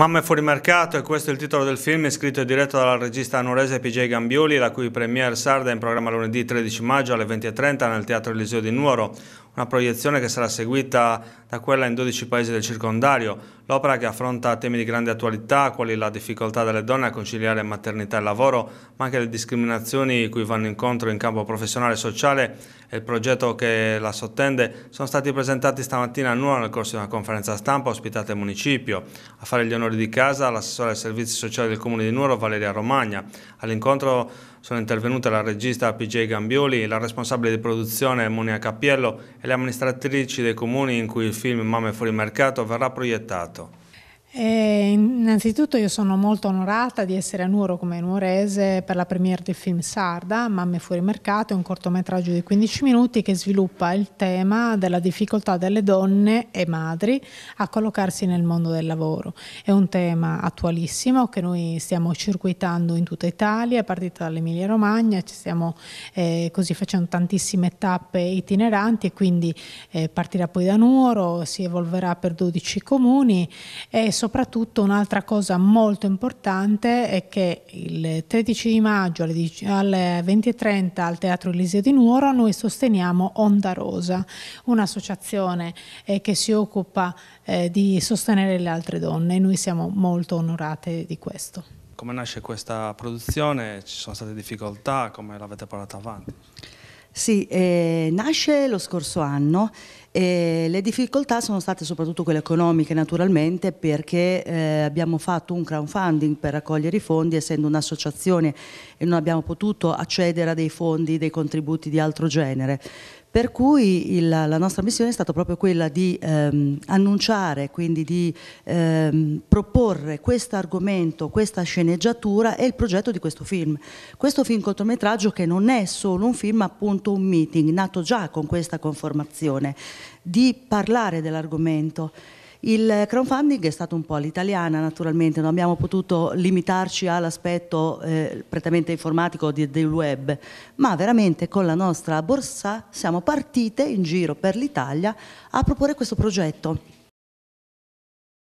Mamme fuori mercato e questo è il titolo del film scritto e diretto dalla regista anorese PJ Gambioli la cui premiere sarda è in programma lunedì 13 maggio alle 20.30 nel Teatro Eliseo di Nuoro una proiezione che sarà seguita da quella in 12 paesi del circondario, l'opera che affronta temi di grande attualità, quali la difficoltà delle donne a conciliare maternità e lavoro, ma anche le discriminazioni cui vanno incontro in campo professionale e sociale e il progetto che la sottende, sono stati presentati stamattina a Nuoro nel corso di una conferenza stampa ospitata al municipio. A fare gli onori di casa l'assessore ai servizi sociali del comune di Nuoro Valeria Romagna. All'incontro sono intervenute la regista PJ Gambioli, la responsabile di produzione Monia Cappiello e le amministratrici dei comuni in cui il film Mame fuori mercato verrà proiettato. Eh, innanzitutto io sono molto onorata di essere a Nuoro come nuorese per la premiere del film Sarda, Mamme fuori mercato, è un cortometraggio di 15 minuti che sviluppa il tema della difficoltà delle donne e madri a collocarsi nel mondo del lavoro. È un tema attualissimo che noi stiamo circuitando in tutta Italia, è partita dall'Emilia Romagna, ci stiamo eh, così facendo tantissime tappe itineranti e quindi eh, partirà poi da Nuoro, si evolverà per 12 comuni e soprattutto un'altra cosa molto importante è che il 13 di maggio alle 20.30 al Teatro Elisio di Nuoro noi sosteniamo Onda Rosa, un'associazione eh, che si occupa eh, di sostenere le altre donne e noi siamo molto onorate di questo. Come nasce questa produzione? Ci sono state difficoltà? Come l'avete portata avanti? Sì, eh, nasce lo scorso anno e le difficoltà sono state soprattutto quelle economiche naturalmente perché eh, abbiamo fatto un crowdfunding per raccogliere i fondi essendo un'associazione e non abbiamo potuto accedere a dei fondi, dei contributi di altro genere. Per cui il, la nostra missione è stata proprio quella di ehm, annunciare, quindi di ehm, proporre questo argomento, questa sceneggiatura e il progetto di questo film. Questo film cortometraggio che non è solo un film, ma appunto un meeting, nato già con questa conformazione di parlare dell'argomento. Il crowdfunding è stato un po' all'italiana naturalmente, non abbiamo potuto limitarci all'aspetto eh, prettamente informatico di, del web, ma veramente con la nostra borsa siamo partite in giro per l'Italia a proporre questo progetto